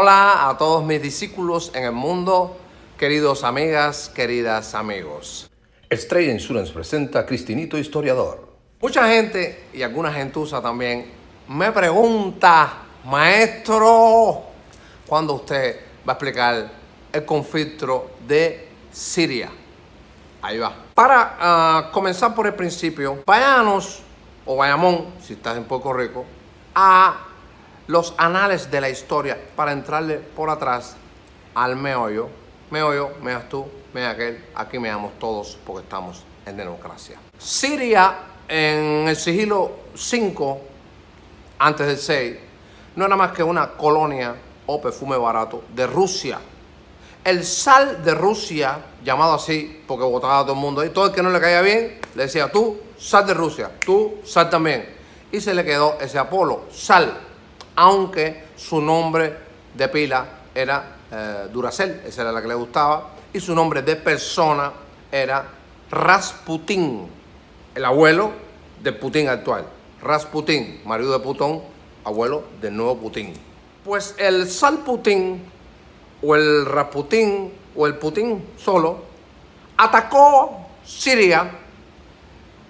Hola a todos mis discípulos en el mundo, queridos amigas, queridas amigos. Estrella Insurance presenta a Cristinito Historiador. Mucha gente y alguna usa también me pregunta, maestro, ¿cuándo usted va a explicar el conflicto de Siria? Ahí va. Para ah, comenzar por el principio, vayamos o vayamón, si estás en poco Rico, a los anales de la historia para entrarle por atrás al meollo. Meollo, meas tú, me aquel, aquí meamos todos porque estamos en democracia. Siria en el siglo 5 antes del 6 no era más que una colonia o oh, perfume barato de Rusia. El sal de Rusia, llamado así porque votaba a todo el mundo y todo el que no le caía bien, le decía tú, sal de Rusia, tú, sal también. Y se le quedó ese Apolo, sal aunque su nombre de pila era eh, Duracel, esa era la que le gustaba, y su nombre de persona era Rasputin, el abuelo de Putin actual. Rasputin, marido de Putón, abuelo del nuevo Putin. Pues el Salputin o el Rasputin o el Putin solo atacó Siria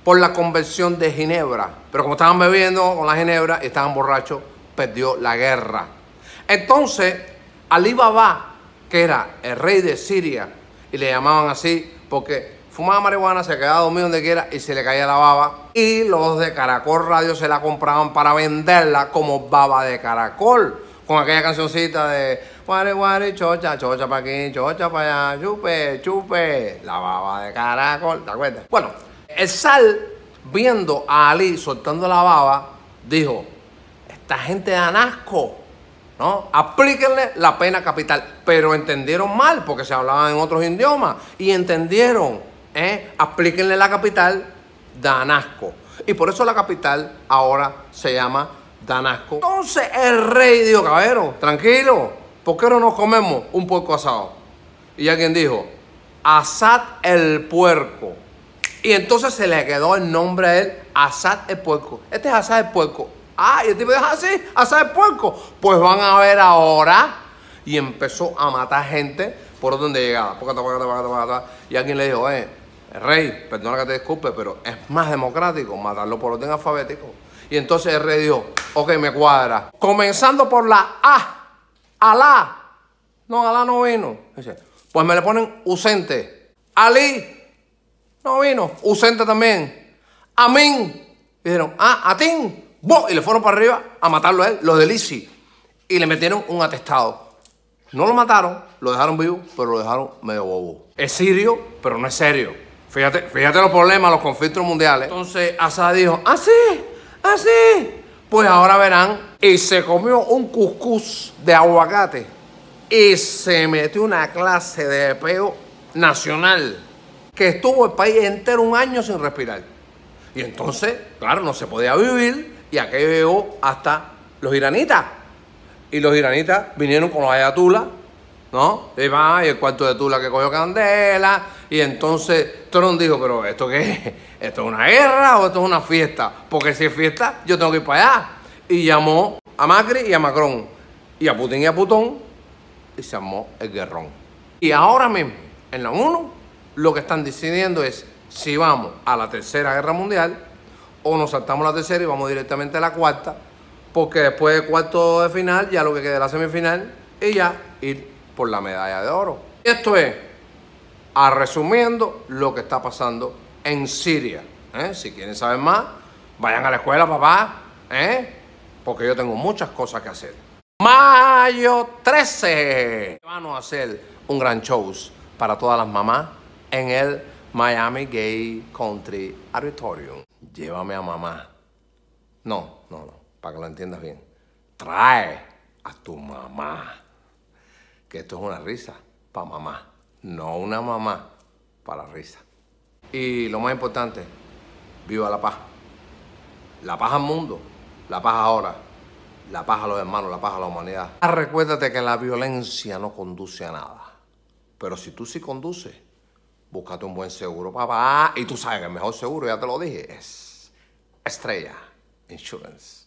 por la convención de Ginebra. Pero como estaban bebiendo con la Ginebra, estaban borrachos, perdió la guerra. Entonces, Ali Baba, que era el rey de Siria, y le llamaban así porque fumaba marihuana, se quedaba dormido donde quiera y se le caía la baba. Y los de Caracol Radio se la compraban para venderla como baba de caracol. Con aquella cancioncita de Wari Wari chocha, chocha para aquí, chocha para allá, chupe, chupe, la baba de caracol, ¿te acuerdas? Bueno, el sal, viendo a Ali soltando la baba, dijo, esta gente da asco. ¿no? Aplíquenle la pena capital. Pero entendieron mal porque se hablaba en otros idiomas y entendieron. ¿eh? Aplíquenle la capital, Danasco. Y por eso la capital ahora se llama Danasco. Entonces el rey dijo, cabrón, tranquilo, ¿por qué no nos comemos un puerco asado? Y alguien dijo, asad el puerco. Y entonces se le quedó el nombre a él, asad el puerco. Este es asad el puerco. Ah, y el tipo dijo, ah, sí, el puerco. Pues van a ver ahora. Y empezó a matar gente por donde llegaba. Y alguien le dijo, eh, rey, perdona que te disculpe, pero es más democrático matarlo por orden alfabético. Y entonces el rey dijo, ok, me cuadra. Comenzando por la A, Alá. No, Alá no vino. pues me le ponen Usente. Ali, no vino. Usente también. Amín. Dijeron, ah, Atín. Y le fueron para arriba a matarlo a él, los del Y le metieron un atestado. No lo mataron, lo dejaron vivo, pero lo dejaron medio bobo. Es sirio, pero no es serio. Fíjate, fíjate los problemas, los conflictos mundiales. Entonces Assad dijo, así ah, así ah, Pues ahora verán. Y se comió un cuscús de aguacate. Y se metió una clase de peo nacional. Que estuvo el país entero un año sin respirar. Y entonces, claro, no se podía vivir y aquí veo hasta los iranitas. Y los iranitas vinieron con la ayatulas, ¿no? Y va, ah, y el cuarto de Tula que cogió candela. Y entonces Tron dijo, pero ¿esto qué ¿Esto es una guerra o esto es una fiesta? Porque si es fiesta, yo tengo que ir para allá. Y llamó a Macri y a Macron, y a Putin y a Putón, y se armó el guerrón. Y ahora mismo, en la 1, lo que están decidiendo es si vamos a la Tercera Guerra Mundial o nos saltamos la tercera y vamos directamente a la cuarta, porque después de cuarto de final, ya lo que quede la semifinal, y ya ir por la medalla de oro. Esto es, a resumiendo, lo que está pasando en Siria. ¿eh? Si quieren saber más, vayan a la escuela, papá, ¿eh? porque yo tengo muchas cosas que hacer. Mayo 13, vamos a hacer un gran show para todas las mamás en el Miami Gay Country Auditorium llévame a mamá. No, no, no, para que lo entiendas bien. Trae a tu mamá. Que esto es una risa para mamá, no una mamá para risa. Y lo más importante, viva la paz. La paz al mundo, la paz ahora, la paz a los hermanos, la paz a la humanidad. Ah, recuérdate que la violencia no conduce a nada. Pero si tú sí conduces, búscate un buen seguro, papá. Y tú sabes que el mejor seguro, ya te lo dije, es Estrella Insurance.